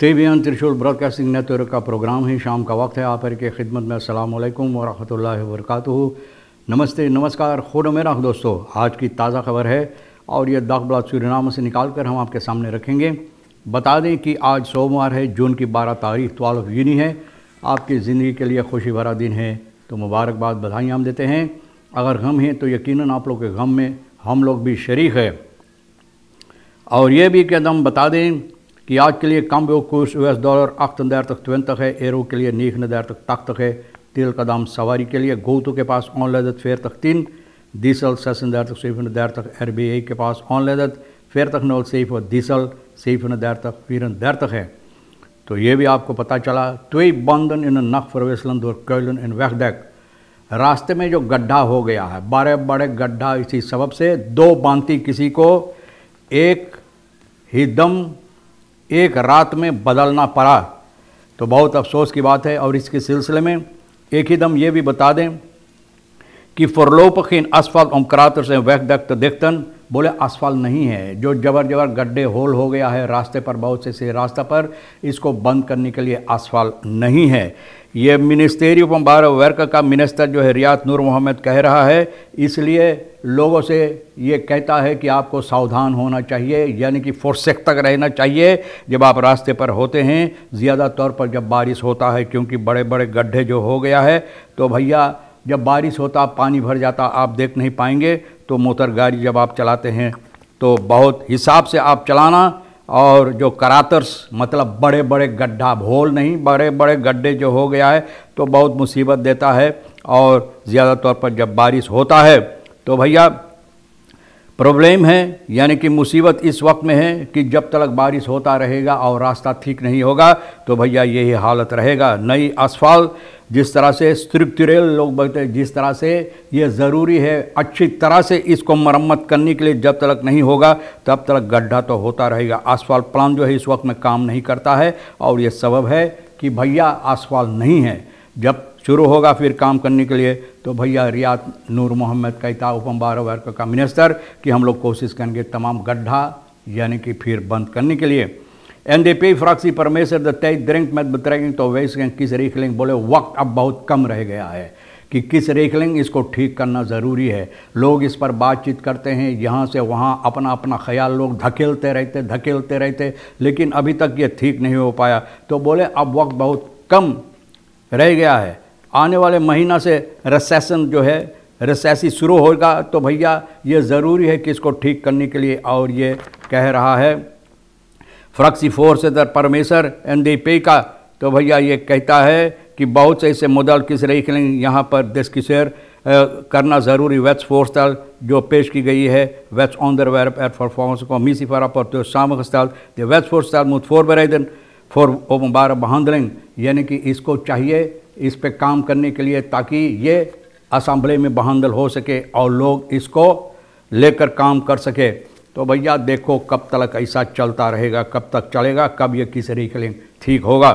T V N Trishul broadcasting network का programme है शाम का वक्त है आप की खिदमत में अल्लाम वरहत वरक नमस्ते नमस्कार खुद मेरा दोस्तों आज की ताज़ा खबर है और यह दाखबला सूर्यनाम से निकाल कर हम आपके सामने रखेंगे बता दें कि आज सोमवार है जून की बारह तारीख ट्वेल्व यूनी है आपकी ज़िंदगी के लिए खुशी भरा दिन है तो मुबारकबाद बधाई हम देते हैं अगर गम हैं तो यकीन आप लोग के गम में हम लोग भी शरीक है और ये भी कदम बता दें कि आज के लिए कम वो कोर्स यूएस डॉलर 38.20 है एरो के लिए नीख ताकतक है तेल का दाम सवारी के लिए गोतू के पास ऑन लदत फेर तक तीन डीजल सेसन दर तक सेफ नदार तक एर बी आई के पास ऑन लदत फेर तक नौल सेफ और डीजल सेफ नदार तक फिर दर तक है तो ये भी आपको पता चला त्वे बंधन इन नख फरवेसलन और कैलन इन वैकडेक रास्ते में जो गड्ढा हो गया है बड़े बड़े गड्ढा इसी सबब से दो बांधती किसी को एक ही दम एक रात में बदलना पड़ा तो बहुत अफसोस की बात है और इसके सिलसिले में एक ही दम ये भी बता दें कि फुरलोपिन असफल उमकरात से वह दख्त देखतन बोले असफल नहीं है जो जबर जबर गड्ढे होल हो गया है रास्ते पर बहुत से से रास्ता पर इसको बंद करने के लिए असफल नहीं है ये मिनिस्टेरी बार वर्क का मिनिस्टर जो है रियात नूर मोहम्मद कह रहा है इसलिए लोगों से ये कहता है कि आपको सावधान होना चाहिए यानी कि फुर्सक तक रहना चाहिए जब आप रास्ते पर होते हैं ज़्यादा तौर पर जब बारिश होता है क्योंकि बड़े बड़े गड्ढे जो हो गया है तो भैया जब बारिश होता पानी भर जाता आप देख नहीं पाएंगे तो मोटर गाड़ी जब आप चलाते हैं तो बहुत हिसाब से आप चलाना और जो करातर्स मतलब बड़े बड़े गड्ढा भोल नहीं बड़े बड़े गड्ढे जो हो गया है तो बहुत मुसीबत देता है और ज़्यादा तौर पर जब बारिश होता है तो भैया प्रॉब्लम है यानी कि मुसीबत इस वक्त में है कि जब तक बारिश होता रहेगा और रास्ता ठीक नहीं होगा तो भैया यही हालत रहेगा नई असफाल जिस तरह से स्त्रिप्तरेल लोग बोलते हैं जिस तरह से ये ज़रूरी है अच्छी तरह से इसको मरम्मत करने के लिए जब तक नहीं होगा तब तक गड्ढा तो होता रहेगा आसफाल प्लान जो है इस वक्त में काम नहीं करता है और ये सबब है कि भैया आसफाल नहीं है जब शुरू होगा फिर काम करने के लिए तो भैया रियात नूर मोहम्मद कहता उपम बारह वर्ग का मिनिस्टर कि हम लोग कोशिश करेंगे तमाम गड्ढा यानी कि फिर बंद करने के लिए एन डी पी फ्राक्सी परमेश्वर द तय द्रिंक मत बतरेंगे तो वैसे किस रेखलिंग बोले वक्त अब बहुत कम रह गया है कि किस रेखलिंग इसको ठीक करना ज़रूरी है लोग इस पर बातचीत करते हैं यहाँ से वहाँ अपना अपना ख्याल लोग धकेलते रहते धकेलते रहते लेकिन अभी तक ये ठीक नहीं हो पाया तो बोले अब वक्त बहुत कम रह गया है आने वाले महीना से रसेसन जो है रसेसी शुरू होगा तो भैया ये ज़रूरी है कि इसको ठीक करने के लिए और ये कह रहा है फ्रक्सी से दर परमेश्वर एन दे पे का तो भैया ये कहता है कि बहुत से ऐसे मॉडल किस रही यहाँ पर देश की शेयर करना ज़रूरी वेट्स फोर्स स्थल जो पेश की गई है वेट्स ऑन दर वेर परफॉर्मेंस को मीसी फॉर अपर तो शाम स्थल वेट्स फोर्स स्थल मुथ फोर बराइदन फॉर ओमबार बहांदलिंग यानी कि इसको चाहिए इस पर काम करने के लिए ताकि ये असम्बले में बहांदल हो सके और लोग इसको लेकर काम कर सके तो भैया देखो कब तक ऐसा चलता रहेगा कब तक चलेगा कब ये किस रिकलिंग ठीक होगा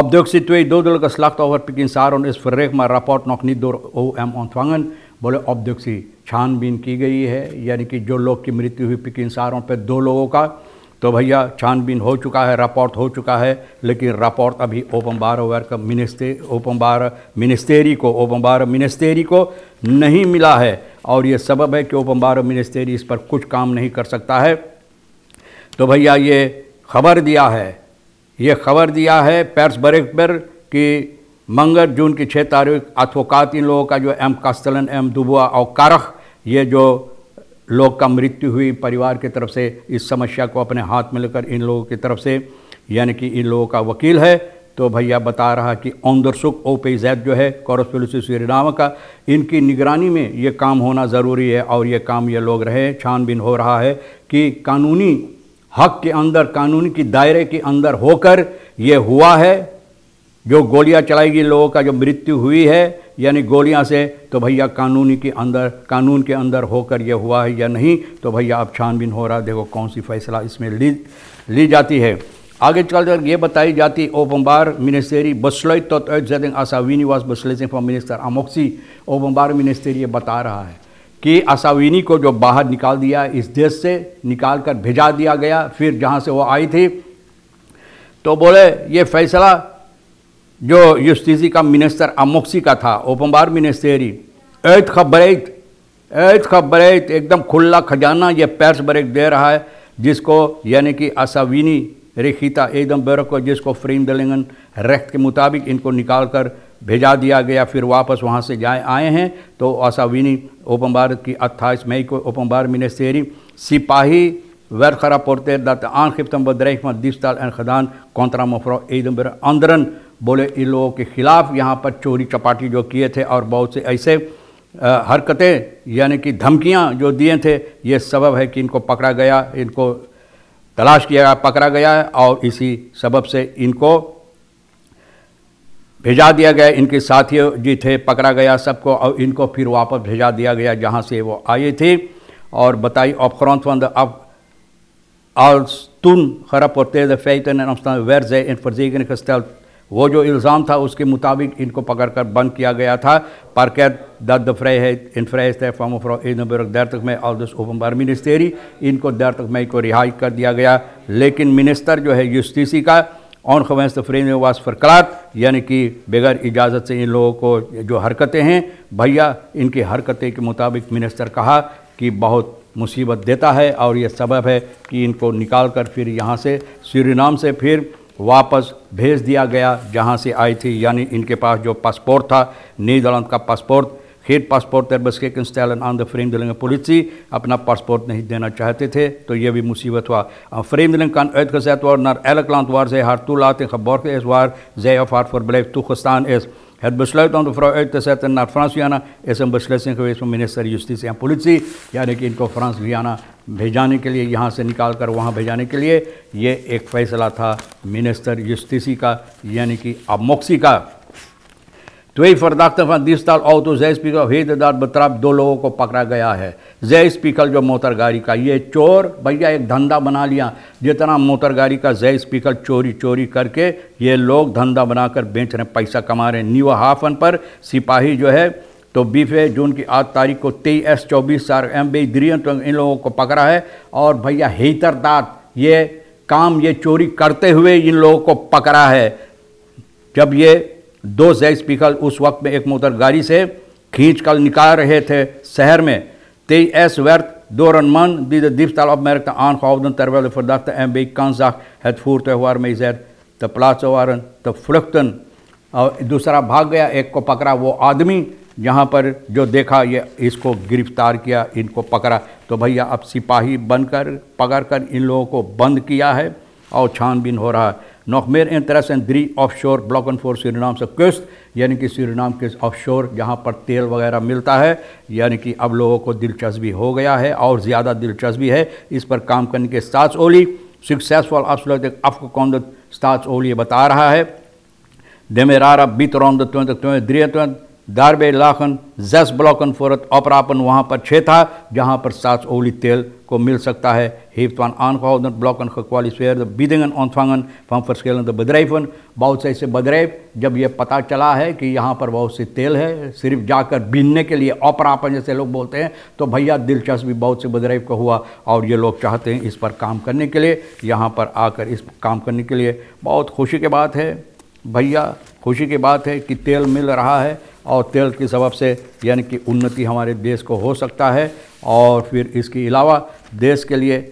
औद्योगिक ओवर पिकिन सार और इस verricht, में rapport नौकनी niet ओ एम ओंथवांगन बोले औद्योगिक छानबीन की गई है यानी कि जो लोग की मृत्यु हुई पिकिन सारों पर दो लोगों का तो भैया छानबीन हो चुका है रापोर्ट हो चुका है लेकिन रापोर्ट अभी ओपन बार वर्क मिनिस्टे ओपन बार मिनिस्टेरी को ओपन बार मिनिस्टेरी को नहीं मिला है और ये सबब है कि ओपन बार मिनिस्टेरी इस पर कुछ काम नहीं कर सकता है तो भैया ये खबर दिया है ये खबर दिया है पैर्स बरेक पर कि मंगल जून की छः तारीख अथोकात इन लोगों का जो एम कास्तलन एम दुबुआ और कारख ये जो लोग का मृत्यु हुई परिवार की तरफ से इस समस्या को अपने हाथ में लेकर इन लोगों की तरफ से यानी कि इन लोगों का वकील है तो भैया बता रहा कि औंदरसुख ओ पे जैद जो है श्री राम का इनकी निगरानी में ये काम होना ज़रूरी है और ये काम ये लोग रहे छानबीन हो रहा है कि कानूनी हक के अंदर कानून की दायरे के अंदर होकर ये हुआ है जो गोलियां चलाई गई लोगों का जो मृत्यु हुई है यानी गोलियां से तो भैया कानूनी के अंदर कानून के अंदर होकर यह हुआ है या नहीं तो भैया अब छानबीन हो रहा देखो कौन सी फैसला इसमें ली ली जाती है आगे चलकर ये बताई जाती बम्बार मिनिस्टेरी बसलोई तो आसावीनी बसले से फॉर मिनिस्टर अमोक्सी ओबंबार मिनिस्टेरी ये बता रहा है कि असाविनी को जो बाहर निकाल दिया इस देश से निकाल कर भेजा दिया गया फिर जहाँ से वो आई थी तो बोले ये फैसला जो Justisi का मिनिस्टर अमोक्सी का था ओपम्बार मिनिस्टेरी एथ खबरैत एथ खबरैत एकदम खुला खजाना ये पैर्स ब्रेक दे रहा है जिसको यानी कि असाविनी रेखिता एकदम बेरक को जिसको फ्रेम दलिंगन रेख्त के मुताबिक इनको निकाल कर भेजा दिया गया फिर वापस वहाँ से जाए आए हैं तो असाविनी ओपन भारत की अट्ठाईस मई को ओपन भारत मिनिस्टेरी सिपाही werd gerapporteerd दत्त आन aangifte van दिस्ताल एन खदान कौंतरा मफरा एकदम mevrouw अंदरन बोले इन लोगों के ख़िलाफ़ यहाँ पर चोरी चपाटी जो किए थे और बहुत से ऐसे हरकतें यानी कि धमकियाँ जो दिए थे ये सबब है कि इनको पकड़ा गया इनको तलाश किया गया पकड़ा गया और इसी सबब से इनको भेजा दिया गया इनके साथी जी थे पकड़ा गया सबको और इनको फिर वापस भेजा दिया गया जहाँ से वो आई थी और बताई अब खरौतवंद अब और तुन खरब और तेज फैतन वेर जै इन के निकल वो जो इल्ज़ाम था उसके मुताबिक इनको पकड़ कर बंद किया गया था पर कैद दर्द vrijheid in vrijheid van mevrouw Edenburg 30 May al dus इनको मई को रिहाई कर दिया गया लेकिन मिनिस्टर जो है जुस्टिसी का ऑन खवैंस फ्रेम वास फरकरात यानी कि बगैर इजाज़त से इन लोगों को जो हरकतें हैं भैया इनकी हरकतें के मुताबिक मिनिस्टर कहा कि बहुत मुसीबत देता है और यह सबब है कि इनको निकाल कर फिर यहाँ से नाम से फिर वापस भेज दिया गया जहां से आई थी यानी इनके पास जो पासपोर्ट था नीदरलैंड का पासपोर्ट खेत पासपोर्ट और के स्टैलन आन द फ्रेम दिलंग पुलिसी अपना पासपोर्ट नहीं देना चाहते थे तो यह भी मुसीबत हुआ फ्रेम दिलंग कान ऐद खसैत वार नर एलकलांत वार जय हार तू लाते खबौर वार जय ऑफ हार फॉर तुखस्तान एस Het besluit om de vrouw uit te zetten naar Frans-Guyana is een beslissing geweest van minister Justitie en Politie यानी कि इनको फ्रांस-गुयाना भेजाने के लिए यहाँ से निकाल कर वहाँ भेजाने के लिए ये एक फैसला था मिनिस्टर जस्टिसी का यानी कि अमोक्सी का द्वैत तो फरदाख्त दिस्ताल और तो जैस पीकल हेदार बतरफ दो लोगों को पकड़ा गया है जैस पीकल जो मोतरगारी का ये चोर भैया एक धंधा बना लिया जितना मोतरगारी का जैस पीकल चोरी चोरी करके ये लोग धंधा बनाकर बेच रहे पैसा कमा रहे हैं न्यू हाफन पर सिपाही जो है तो बीफ जून की आठ तारीख को तेईस चौबीस सार एम बी द्रियन तो इन लोगों को पकड़ा है और भैया हेतरदात ये काम ये चोरी करते हुए इन लोगों को पकड़ा है जब ये दो जैज पीकर उस वक्त में एक मोटर गाड़ी से खींच कर निकाल रहे थे शहर में ते एस व्यर्थ दो रन मन दी दीपताल ऑफ मेरक आन खाउदन तरवल फरदख्त एम बे कान जाख हैथ फूर त्यौहार तो में जैद त प्लाचोवारन त फुलखतन और दूसरा भाग गया एक को पकड़ा वो आदमी यहाँ पर जो देखा ये इसको गिरफ्तार किया इनको पकड़ा तो भैया अब सिपाही बनकर पकड़ कर इन लोगों को बंद किया है और छानबीन हो रहा है से meer interesse शोर ब्लॉक offshore फोर श्री नाम से क्वेस्ट यानी कि सूरीनाम के ऑफशोर जहाँ पर तेल वगैरह मिलता है यानी कि अब लोगों को दिलचस्पी हो गया है और ज़्यादा दिलचस्पी है इस पर काम करने के साथ ओली सक्सेसफुल अफसर आपको कौन साथ ओली बता रहा है देमेरारा बीत रौंद त्वें त्वें द्रिय दारबे लाखन जस ब्लॉकन फोरत ऑपरापन वहाँ पर छे था जहाँ पर सास ओली तेल को मिल सकता है हिफ्तवान आनखाउदन ब्लॉकन खक्वालिसर बीदिंगन ऑनफांगन फम्फरस्केलन द बदरैफन बहुत से ऐसे बदरैफ जब यह पता चला है कि यहाँ पर बहुत सी तेल है सिर्फ जाकर बीनने के लिए ऑपरापन जैसे लोग बोलते हैं तो भैया दिलचस्पी बहुत से बदरैफ का हुआ और ये लोग चाहते हैं इस पर काम करने के लिए यहाँ पर आकर इस काम करने के लिए बहुत खुशी की बात है भैया खुशी की बात है कि तेल मिल रहा है और तेल के सबब से यानी कि उन्नति हमारे देश को हो सकता है और फिर इसके अलावा देश के लिए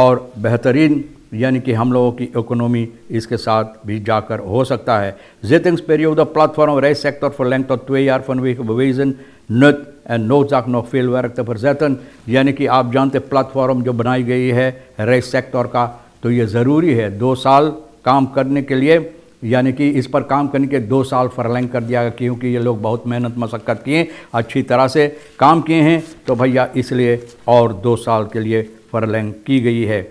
और बेहतरीन यानी कि हम लोगों की इकोनॉमी इसके साथ भी जाकर हो सकता है Zetings periode platform reisector verlengd tot twee jaar vanwege नथ एंड नो जाक नो फेल वर्क फॉर जैतन यानी कि आप जानते प्लेटफॉर्म जो बनाई गई है रेस सेक्टर का तो ये ज़रूरी है दो साल काम करने के लिए यानी कि इस पर काम करने के दो साल फरलैंग कर दिया गया क्योंकि ये लोग बहुत मेहनत मशक्क़त किए अच्छी तरह से काम किए हैं तो भैया इसलिए और दो साल के लिए फरलैंग की गई है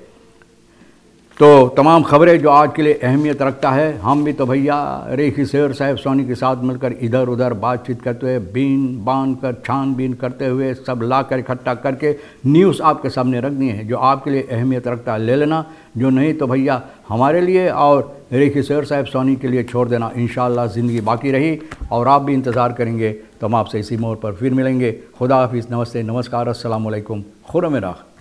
तो तमाम खबरें जो आज के लिए अहमियत रखता है हम भी तो भैया रेखी शेर साहेब सोनी के साथ मिलकर इधर उधर बातचीत करते हुए बीन बांध कर छानबीन करते हुए सब ला कर इकट्ठा करके न्यूज़ आपके सामने रख दिए हैं जो आपके लिए अहमियत रखता है ले लेना जो नहीं तो भैया हमारे लिए और रेखी सैर साहब सोनी के लिए छोड़ देना इन ज़िंदगी बाकी रही और आप भी इंतज़ार करेंगे तो हम आपसे इसी मोड़ पर फिर मिलेंगे खुदा हाफिज़ नमस्ते नमस्कार असलकुम खुरम राख